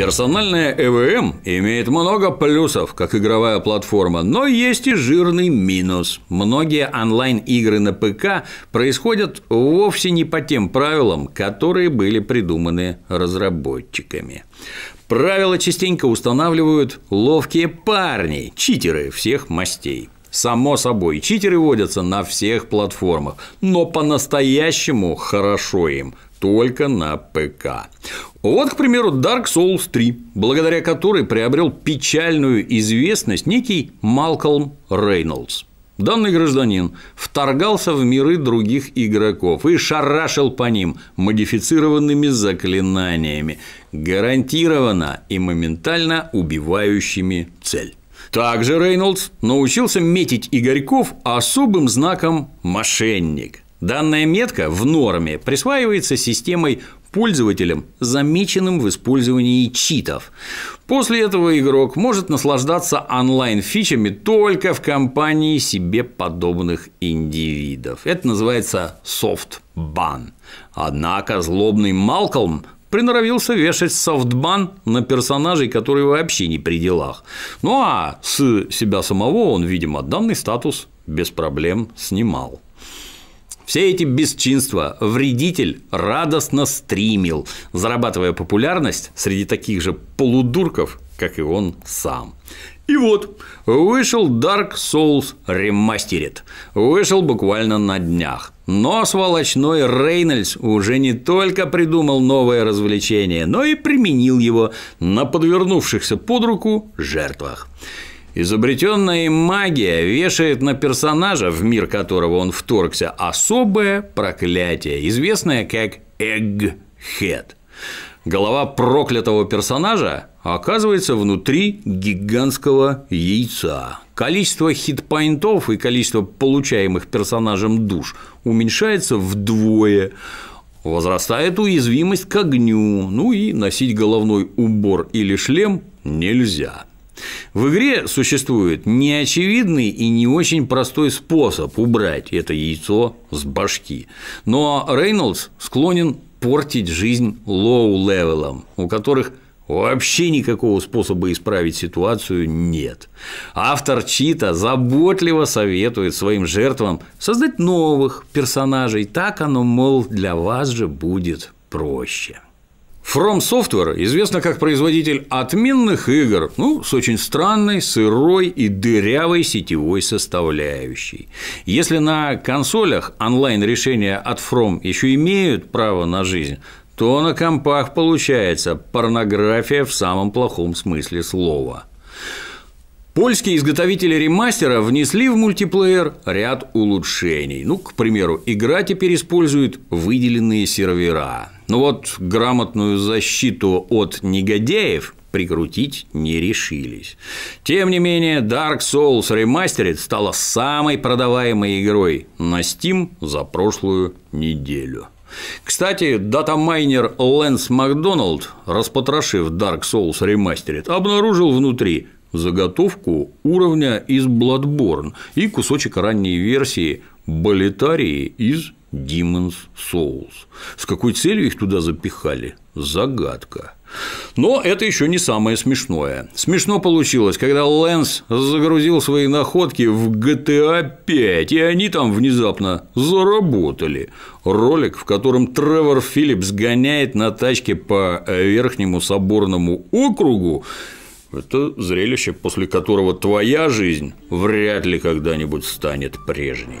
Персональная ЭВМ эм имеет много плюсов, как игровая платформа, но есть и жирный минус. Многие онлайн-игры на ПК происходят вовсе не по тем правилам, которые были придуманы разработчиками. Правила частенько устанавливают ловкие парни, читеры всех мастей – Само собой, читеры водятся на всех платформах, но по-настоящему хорошо им только на ПК. Вот, к примеру, Dark Souls 3, благодаря которой приобрел печальную известность некий Малкольм Рейнольдс. Данный гражданин вторгался в миры других игроков и шарашил по ним модифицированными заклинаниями, гарантированно и моментально убивающими цель. Также Рейнольдс научился метить Игорьков особым знаком «мошенник». Данная метка в норме присваивается системой пользователям, замеченным в использовании читов. После этого игрок может наслаждаться онлайн-фичами только в компании себе подобных индивидов. Это называется софт-бан. Однако злобный Малкольм приноровился вешать софтбан на персонажей, которые вообще не при делах. Ну а с себя самого он, видимо, данный статус без проблем снимал. Все эти бесчинства вредитель радостно стримил, зарабатывая популярность среди таких же полудурков, как и он сам. И вот, вышел Dark Souls Remastered. Вышел буквально на днях. Но сволочной Рейнольдс уже не только придумал новое развлечение, но и применил его на подвернувшихся под руку жертвах. Изобретенная им магия вешает на персонажа, в мир которого он вторгся, особое проклятие, известное как Egghead. Голова проклятого персонажа оказывается внутри гигантского яйца. Количество хитпоинтов и количество получаемых персонажем душ уменьшается вдвое. Возрастает уязвимость к огню, ну и носить головной убор или шлем нельзя. В игре существует неочевидный и не очень простой способ убрать это яйцо с башки. Но Рейнольдс склонен портить жизнь лоу-левелом, у которых – Вообще никакого способа исправить ситуацию нет. Автор Чита заботливо советует своим жертвам создать новых персонажей, так оно, мол, для вас же будет проще. From Software известна как производитель отменных игр, ну, с очень странной, сырой и дырявой сетевой составляющей. Если на консолях онлайн-решения от From еще имеют право на жизнь, что на компах получается порнография в самом плохом смысле слова. Польские изготовители ремастера внесли в мультиплеер ряд улучшений. Ну, к примеру, игра теперь использует выделенные сервера. Но ну вот грамотную защиту от негодяев прикрутить не решились. Тем не менее, Dark Souls Remastered стала самой продаваемой игрой на Steam за прошлую неделю. Кстати, датамайнер Лэнс Макдоналд, распотрошив Dark Souls Remastered, обнаружил внутри заготовку уровня из Bloodborne и кусочек ранней версии Болитарии из Demon's Souls. С какой целью их туда запихали? Загадка. Но это еще не самое смешное. Смешно получилось, когда Лэнс загрузил свои находки в GTA 5, и они там внезапно заработали. Ролик, в котором Тревор Филлипс гоняет на тачке по э, верхнему соборному округу, это зрелище, после которого твоя жизнь вряд ли когда-нибудь станет прежней.